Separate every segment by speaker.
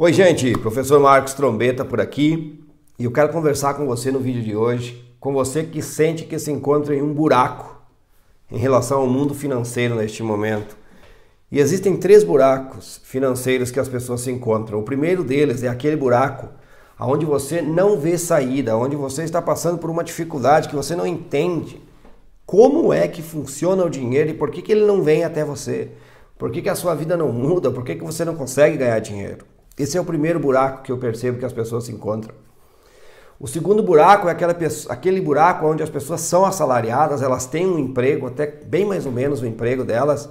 Speaker 1: Oi, gente, professor Marcos Trombeta por aqui e eu quero conversar com você no vídeo de hoje, com você que sente que se encontra em um buraco em relação ao mundo financeiro neste momento. E existem três buracos financeiros que as pessoas se encontram. O primeiro deles é aquele buraco onde você não vê saída, onde você está passando por uma dificuldade que você não entende. Como é que funciona o dinheiro e por que, que ele não vem até você? Por que, que a sua vida não muda? Por que, que você não consegue ganhar dinheiro? Esse é o primeiro buraco que eu percebo que as pessoas se encontram. O segundo buraco é aquela, aquele buraco onde as pessoas são assalariadas, elas têm um emprego, até bem mais ou menos o emprego delas,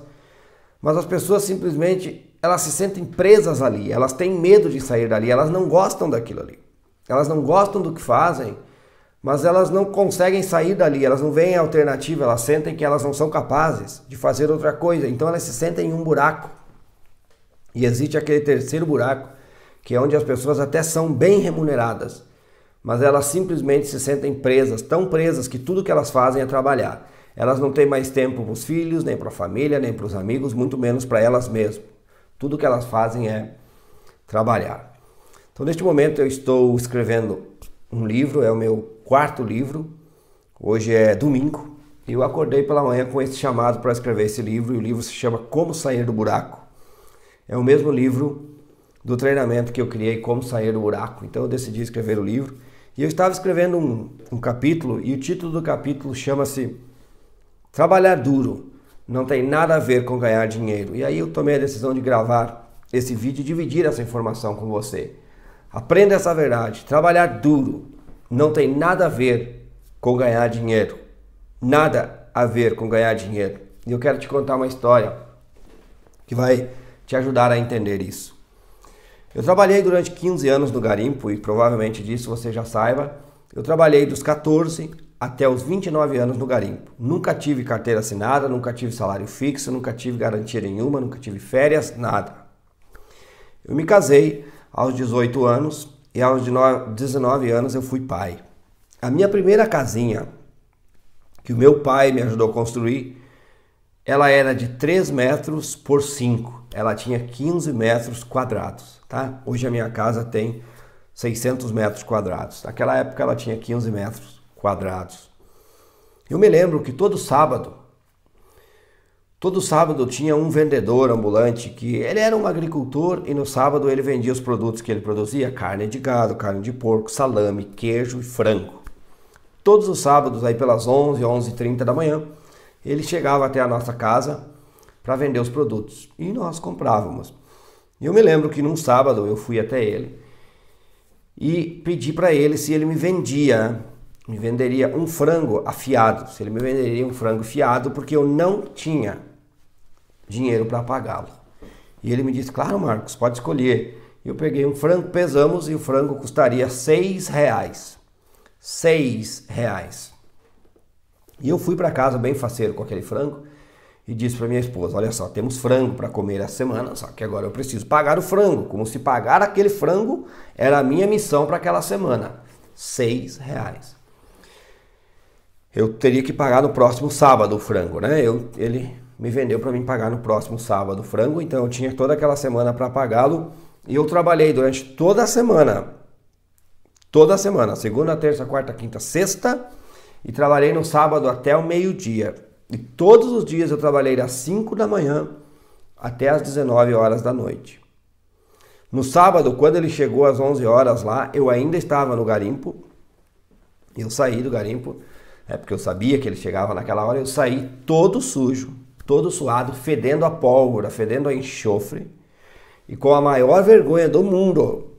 Speaker 1: mas as pessoas simplesmente elas se sentem presas ali, elas têm medo de sair dali, elas não gostam daquilo ali. Elas não gostam do que fazem, mas elas não conseguem sair dali, elas não veem alternativa, elas sentem que elas não são capazes de fazer outra coisa, então elas se sentem em um buraco. E existe aquele terceiro buraco, que é onde as pessoas até são bem remuneradas, mas elas simplesmente se sentem presas, tão presas que tudo que elas fazem é trabalhar. Elas não têm mais tempo para os filhos, nem para a família, nem para os amigos, muito menos para elas mesmas. Tudo que elas fazem é trabalhar. Então, neste momento, eu estou escrevendo um livro, é o meu quarto livro. Hoje é domingo, e eu acordei pela manhã com esse chamado para escrever esse livro, e o livro se chama Como Sair do Buraco. É o mesmo livro do treinamento que eu criei, Como Sair do Buraco. Então eu decidi escrever o livro. E eu estava escrevendo um, um capítulo, e o título do capítulo chama-se Trabalhar Duro. Não tem nada a ver com ganhar dinheiro. E aí eu tomei a decisão de gravar esse vídeo e dividir essa informação com você. Aprenda essa verdade. Trabalhar duro não tem nada a ver com ganhar dinheiro. Nada a ver com ganhar dinheiro. E eu quero te contar uma história que vai te ajudar a entender isso. Eu trabalhei durante 15 anos no garimpo e provavelmente disso você já saiba. Eu trabalhei dos 14 até os 29 anos no garimpo. Nunca tive carteira assinada, nunca tive salário fixo, nunca tive garantia nenhuma, nunca tive férias, nada. Eu me casei aos 18 anos e aos 19 anos eu fui pai. A minha primeira casinha que o meu pai me ajudou a construir ela era de 3 metros por 5. Ela tinha 15 metros quadrados, tá? Hoje a minha casa tem 600 metros quadrados. Naquela época ela tinha 15 metros quadrados. Eu me lembro que todo sábado, todo sábado tinha um vendedor ambulante que ele era um agricultor e no sábado ele vendia os produtos que ele produzia: carne de gado, carne de porco, salame, queijo e frango. Todos os sábados aí pelas 11, 11h30 da manhã, ele chegava até a nossa casa para vender os produtos e nós comprávamos. Eu me lembro que num sábado eu fui até ele e pedi para ele se ele me vendia, me venderia um frango afiado, se ele me venderia um frango fiado, porque eu não tinha dinheiro para pagá-lo. E ele me disse: Claro, Marcos, pode escolher. Eu peguei um frango, pesamos e o frango custaria seis reais. Seis reais. E eu fui para casa bem faceiro com aquele frango e disse para minha esposa: Olha só, temos frango para comer essa semana, só que agora eu preciso pagar o frango. Como se pagar aquele frango era a minha missão para aquela semana: seis reais. Eu teria que pagar no próximo sábado o frango, né? Eu, ele me vendeu para mim pagar no próximo sábado o frango, então eu tinha toda aquela semana para pagá-lo e eu trabalhei durante toda a semana. Toda a semana, segunda, terça, quarta, quinta, sexta e trabalhei no sábado até o meio-dia. E todos os dias eu trabalhei das 5 da manhã até as 19 horas da noite. No sábado, quando ele chegou às 11 horas lá, eu ainda estava no garimpo. Eu saí do garimpo, é porque eu sabia que ele chegava naquela hora, eu saí todo sujo, todo suado, fedendo a pólvora, fedendo a enxofre. E com a maior vergonha do mundo,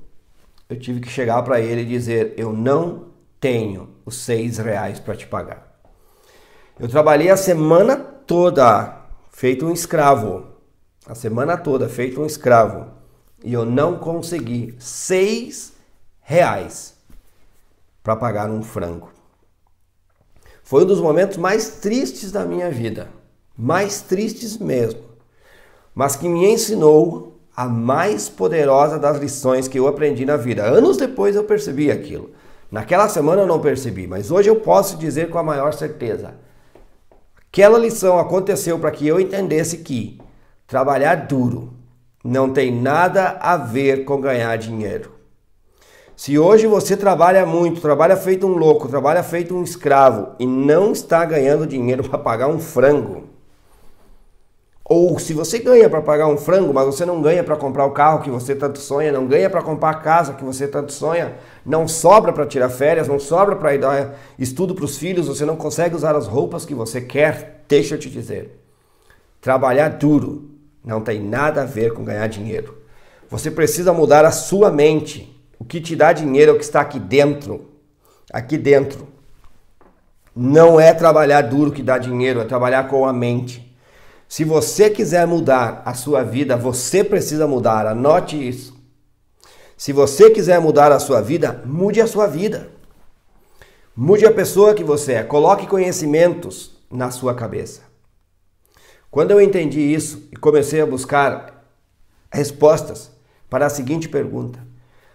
Speaker 1: eu tive que chegar para ele e dizer: "Eu não tenho os seis reais para te pagar. Eu trabalhei a semana toda feito um escravo, a semana toda feito um escravo e eu não consegui seis reais para pagar um frango. Foi um dos momentos mais tristes da minha vida, mais tristes mesmo, mas que me ensinou a mais poderosa das lições que eu aprendi na vida. Anos depois eu percebi aquilo. Naquela semana eu não percebi, mas hoje eu posso dizer com a maior certeza. Aquela lição aconteceu para que eu entendesse que trabalhar duro não tem nada a ver com ganhar dinheiro. Se hoje você trabalha muito, trabalha feito um louco, trabalha feito um escravo e não está ganhando dinheiro para pagar um frango, ou se você ganha para pagar um frango, mas você não ganha para comprar o carro que você tanto sonha, não ganha para comprar a casa que você tanto sonha, não sobra para tirar férias, não sobra para ir dar estudo para os filhos, você não consegue usar as roupas que você quer, deixa eu te dizer. Trabalhar duro não tem nada a ver com ganhar dinheiro. Você precisa mudar a sua mente. O que te dá dinheiro é o que está aqui dentro. Aqui dentro. Não é trabalhar duro que dá dinheiro, é trabalhar com a mente. Se você quiser mudar a sua vida, você precisa mudar. Anote isso. Se você quiser mudar a sua vida, mude a sua vida. Mude a pessoa que você é. Coloque conhecimentos na sua cabeça. Quando eu entendi isso e comecei a buscar respostas para a seguinte pergunta: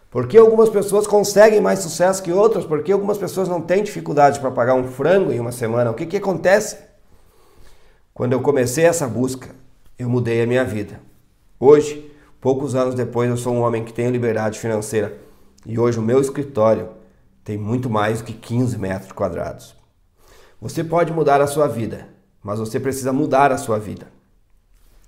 Speaker 1: por que algumas pessoas conseguem mais sucesso que outras? Por que algumas pessoas não têm dificuldade para pagar um frango em uma semana? O que, que acontece? Quando eu comecei essa busca, eu mudei a minha vida. Hoje, poucos anos depois, eu sou um homem que tem liberdade financeira e hoje o meu escritório tem muito mais do que 15 metros quadrados. Você pode mudar a sua vida, mas você precisa mudar a sua vida.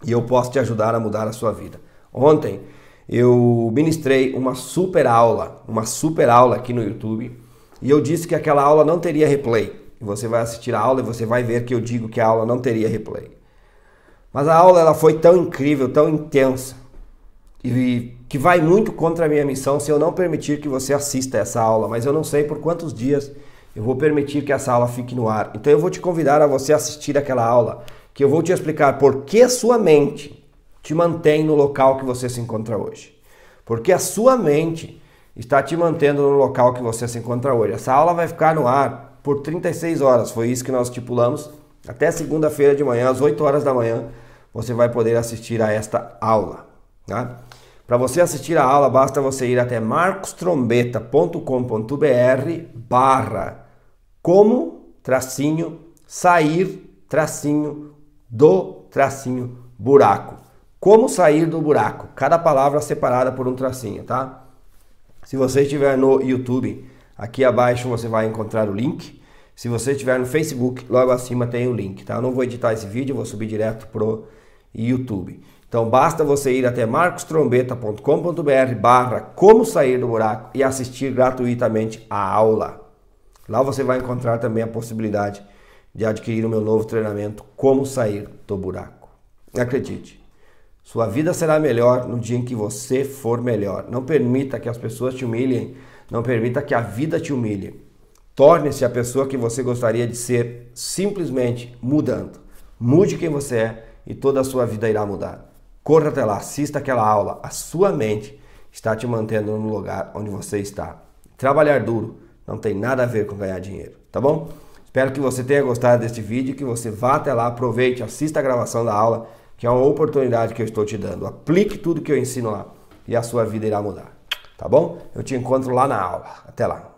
Speaker 1: E eu posso te ajudar a mudar a sua vida. Ontem eu ministrei uma super aula, uma super aula aqui no YouTube, e eu disse que aquela aula não teria replay. Você vai assistir a aula e você vai ver que eu digo que a aula não teria replay. Mas a aula ela foi tão incrível, tão intensa, e que vai muito contra a minha missão se eu não permitir que você assista essa aula, mas eu não sei por quantos dias eu vou permitir que essa aula fique no ar. Então eu vou te convidar a você assistir aquela aula, que eu vou te explicar por que sua mente te mantém no local que você se encontra hoje. Porque a sua mente está te mantendo no local que você se encontra hoje. Essa aula vai ficar no ar por 36 horas. Foi isso que nós estipulamos. Até segunda-feira de manhã, às 8 horas da manhã, você vai poder assistir a esta aula. Tá? Para você assistir a aula, basta você ir até marcostrombeta.com.br barra como tracinho sair tracinho do tracinho buraco. Como sair do buraco? Cada palavra separada por um tracinho, tá? Se você estiver no YouTube Aqui abaixo você vai encontrar o link. Se você estiver no Facebook, logo acima tem o link, tá? Eu não vou editar esse vídeo, vou subir direto pro YouTube. Então basta você ir até marcostrombeta.com.br barra como sair do buraco e assistir gratuitamente a aula. Lá você vai encontrar também a possibilidade de adquirir o meu novo treinamento Como Sair do Buraco. Acredite, sua vida será melhor no dia em que você for melhor. Não permita que as pessoas te humilhem. Não permita que a vida te humilhe. Torne-se a pessoa que você gostaria de ser simplesmente mudando. Mude quem você é e toda a sua vida irá mudar. Corra até lá, assista aquela aula. A sua mente está te mantendo no lugar onde você está. Trabalhar duro não tem nada a ver com ganhar dinheiro, tá bom? Espero que você tenha gostado deste vídeo, que você vá até lá, aproveite, assista a gravação da aula que é uma oportunidade que eu estou te dando. Aplique tudo que eu ensino lá e a sua vida irá mudar. Tá bom? Eu te encontro lá na aula. Até lá.